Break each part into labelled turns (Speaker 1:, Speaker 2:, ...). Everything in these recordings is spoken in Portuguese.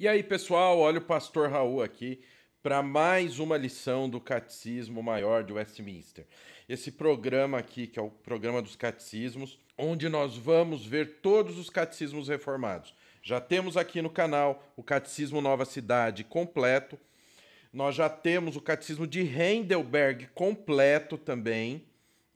Speaker 1: E aí, pessoal, olha o pastor Raul aqui para mais uma lição do Catecismo Maior de Westminster. Esse programa aqui, que é o programa dos catecismos, onde nós vamos ver todos os catecismos reformados. Já temos aqui no canal o Catecismo Nova Cidade completo. Nós já temos o Catecismo de Heidelberg completo também,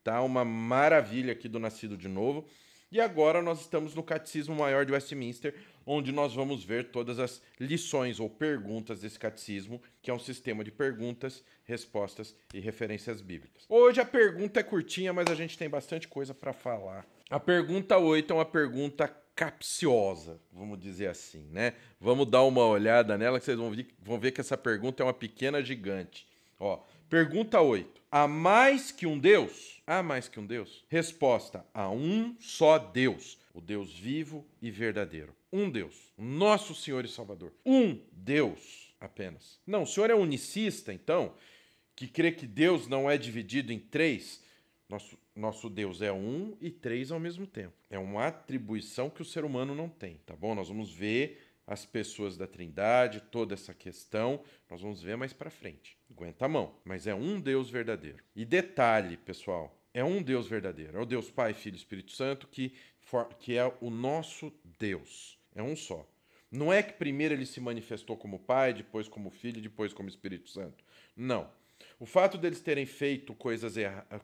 Speaker 1: tá? Uma maravilha aqui do Nascido de Novo. E agora nós estamos no Catecismo Maior de Westminster, onde nós vamos ver todas as lições ou perguntas desse catecismo, que é um sistema de perguntas, respostas e referências bíblicas. Hoje a pergunta é curtinha, mas a gente tem bastante coisa para falar. A pergunta 8 é uma pergunta capciosa, vamos dizer assim, né? Vamos dar uma olhada nela que vocês vão ver, vão ver que essa pergunta é uma pequena gigante. Ó, Pergunta 8. Há mais que um Deus? Há mais que um Deus? Resposta: há um só Deus, o Deus vivo e verdadeiro. Um Deus, nosso Senhor e Salvador. Um Deus apenas. Não, o senhor é unicista, então, que crê que Deus não é dividido em três? Nosso, nosso Deus é um e três ao mesmo tempo. É uma atribuição que o ser humano não tem, tá bom? Nós vamos ver as pessoas da Trindade, toda essa questão, nós vamos ver mais para frente. Aguenta a mão, mas é um Deus verdadeiro. E detalhe, pessoal, é um Deus verdadeiro, é o Deus Pai, Filho e Espírito Santo que, for, que é o nosso Deus. É um só. Não é que primeiro ele se manifestou como Pai, depois como Filho, depois como Espírito Santo. Não. O fato deles terem feito coisas,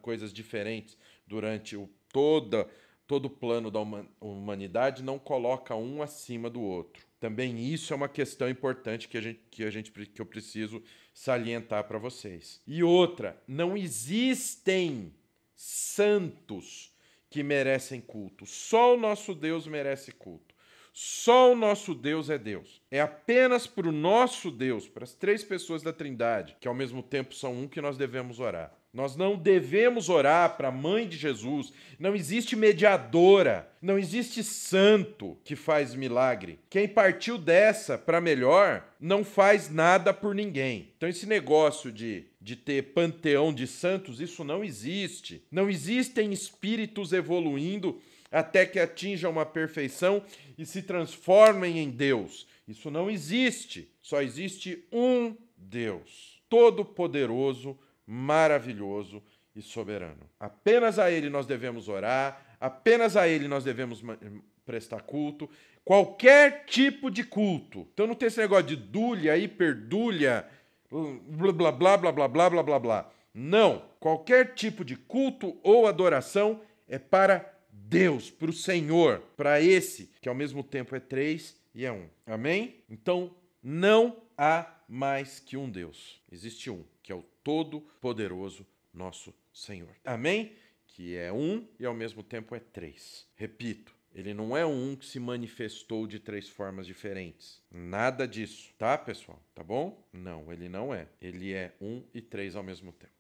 Speaker 1: coisas diferentes durante o, toda Todo plano da humanidade não coloca um acima do outro. Também isso é uma questão importante que, a gente, que, a gente, que eu preciso salientar para vocês. E outra, não existem santos que merecem culto. Só o nosso Deus merece culto. Só o nosso Deus é Deus é apenas para o nosso Deus, para as três pessoas da Trindade, que ao mesmo tempo são um, que nós devemos orar. Nós não devemos orar para a mãe de Jesus. Não existe mediadora, não existe santo que faz milagre. Quem partiu dessa para melhor não faz nada por ninguém. Então, esse negócio de, de ter panteão de santos, isso não existe. Não existem espíritos evoluindo até que atinjam uma perfeição e se transformem em Deus. Isso não existe. Só existe um Deus, todo-poderoso, maravilhoso e soberano. Apenas a Ele nós devemos orar, apenas a Ele nós devemos eh, prestar culto, qualquer tipo de culto. Então não tem esse negócio de dúlia, hiperdúlia, blá blá blá blá blá blá blá blá blá. Não, qualquer tipo de culto ou adoração é para Deus, para o Senhor, para esse que ao mesmo tempo é três e é um. Amém? Então, não há mais que um Deus. Existe um, que é o Todo-Poderoso nosso Senhor. Amém? Que é um e ao mesmo tempo é três. Repito, ele não é um que se manifestou de três formas diferentes. Nada disso, tá, pessoal? Tá bom? Não, ele não é. Ele é um e três ao mesmo tempo.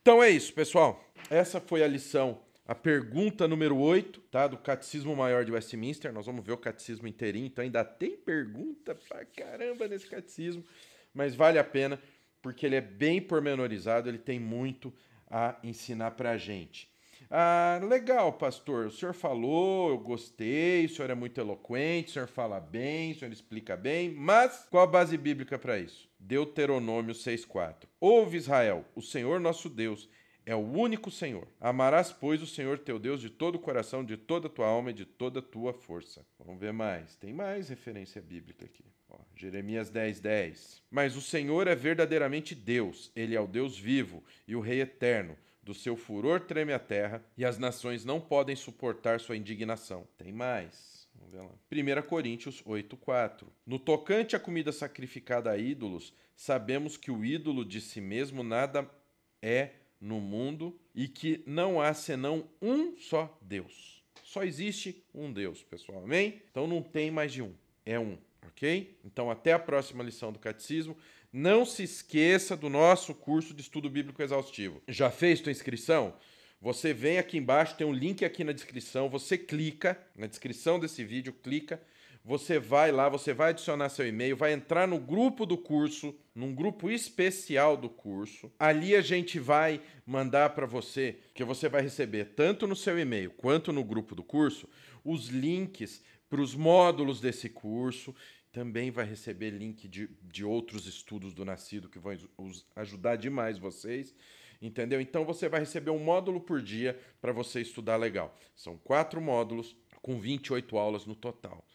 Speaker 1: Então é isso, pessoal. Essa foi a lição a pergunta número 8, tá? Do Catecismo Maior de Westminster. Nós vamos ver o catecismo inteirinho, então ainda tem pergunta pra caramba nesse catecismo, mas vale a pena porque ele é bem pormenorizado, ele tem muito a ensinar pra gente. Ah, legal, pastor. O senhor falou, eu gostei, o senhor é muito eloquente, o senhor fala bem, o senhor explica bem, mas qual a base bíblica para isso? Deuteronômio 6,4. Ouve, Israel, o Senhor nosso Deus é o único Senhor. Amarás, pois, o Senhor teu Deus de todo o coração, de toda a tua alma e de toda a tua força. Vamos ver mais. Tem mais referência bíblica aqui. Ó, Jeremias 10, 10. Mas o Senhor é verdadeiramente Deus, ele é o Deus vivo e o Rei eterno. Do seu furor treme a terra, e as nações não podem suportar sua indignação. Tem mais. Vamos ver lá. 1 Coríntios 8,4. No tocante à comida sacrificada a ídolos, sabemos que o ídolo de si mesmo nada é no mundo e que não há senão um só Deus. Só existe um Deus, pessoal, amém? Então não tem mais de um, é um, ok? Então até a próxima lição do Catecismo. Não se esqueça do nosso curso de estudo bíblico exaustivo. Já fez sua inscrição? Você vem aqui embaixo, tem um link aqui na descrição, você clica na descrição desse vídeo, clica você vai lá, você vai adicionar seu e-mail, vai entrar no grupo do curso, num grupo especial do curso. Ali a gente vai mandar para você, que você vai receber tanto no seu e-mail quanto no grupo do curso, os links para os módulos desse curso também vai receber link de, de outros estudos do Nascido que vão ajudar demais vocês. Entendeu? Então você vai receber um módulo por dia para você estudar legal. São quatro módulos com 28 aulas no total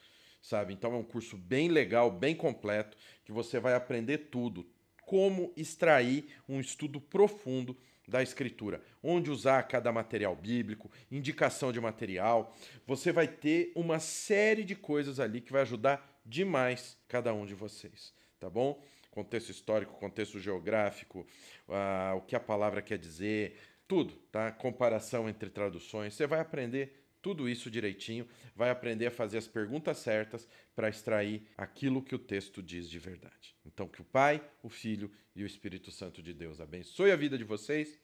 Speaker 1: sabe? Então é um curso bem legal, bem completo, que você vai aprender tudo, como extrair um estudo profundo da escritura, onde usar cada material bíblico, indicação de material. Você vai ter uma série de coisas ali que vai ajudar demais cada um de vocês, tá bom? Contexto histórico, contexto geográfico, uh, o que a palavra quer dizer, tudo, tá? Comparação entre traduções, você vai aprender tudo isso direitinho, vai aprender a fazer as perguntas certas para extrair aquilo que o texto diz de verdade. Então, que o Pai, o Filho e o Espírito Santo de Deus abençoe a vida de vocês.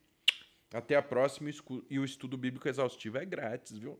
Speaker 1: Até a próxima e o estudo bíblico exaustivo é grátis, viu?